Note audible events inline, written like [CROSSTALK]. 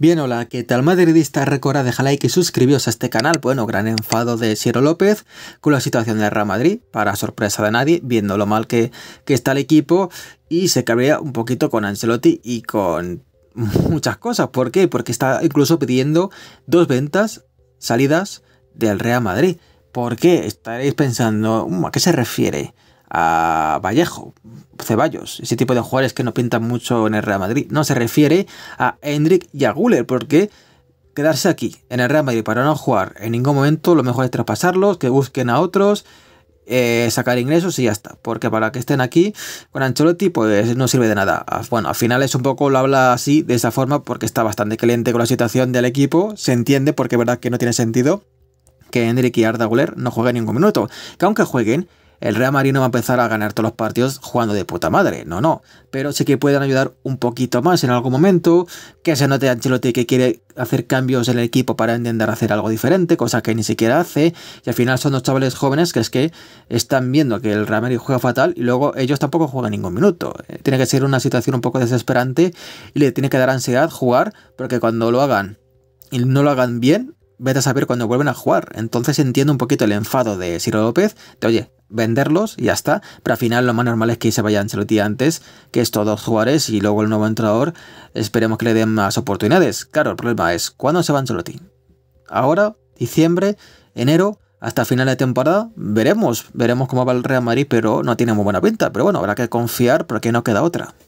Bien, hola, ¿qué tal madridista? Recuerda Deja like y suscribiros a este canal. Bueno, gran enfado de Ciro López con la situación del Real Madrid, para sorpresa de nadie, viendo lo mal que, está el equipo y se cabría un poquito con Ancelotti y con [LAUGHS] muchas cosas. ¿Por qué? Porque está incluso pidiendo dos ventas, salidas del Real Madrid. ¿Por qué? Estaréis pensando, ¿a qué se refiere? A Vallejo. Ceballos, ese tipo de jugadores que no pintan mucho en el Real Madrid. No, se refiere a Hendrik y a Guller, porque quedarse aquí, en el Real Madrid, para no jugar en ningún momento, lo mejor es traspasarlos, que busquen a otros, eh, sacar ingresos y ya está. Porque para que estén aquí con Ancelotti, pues no sirve de nada. Ah, bueno, al final es un poco, lo habla así, de esa forma, porque está bastante caliente con la situación del equipo. Se entiende, porque es verdad que no tiene sentido que Hendrik y Arda Guller no jueguen ningún minuto. Que aunque jueguen, el Real Madrid no va a empezar a ganar todos los partidos jugando de puta madre, no, no. Pero sí que pueden ayudar un poquito más en algún momento, que se note Ancelotti que quiere hacer cambios en el equipo para intentar hacer algo diferente, cosa que ni siquiera hace, y al final son los chavales jóvenes que es que están viendo que el Real Madrid juega fatal y luego ellos tampoco juegan ningún minuto. Eh, tiene que ser una situación un poco desesperante y le tiene que dar ansiedad jugar, porque cuando lo hagan y no lo hagan bien, vete a saber cuando vuelven a jugar. Entonces entiendo un poquito el enfado de Ciro López, de oye, venderlos y ya está, pero al final lo más normal es que se vaya Ancelotti antes, que estos dos jugadores y luego el nuevo entrenador, esperemos que le den más oportunidades. Claro, el problema es, ¿cuándo se va Ancelotti? Ahora, diciembre, enero, hasta final de temporada, veremos, veremos cómo va el Real Madrid, pero no tiene muy buena pinta, pero bueno, habrá que confiar porque no queda otra.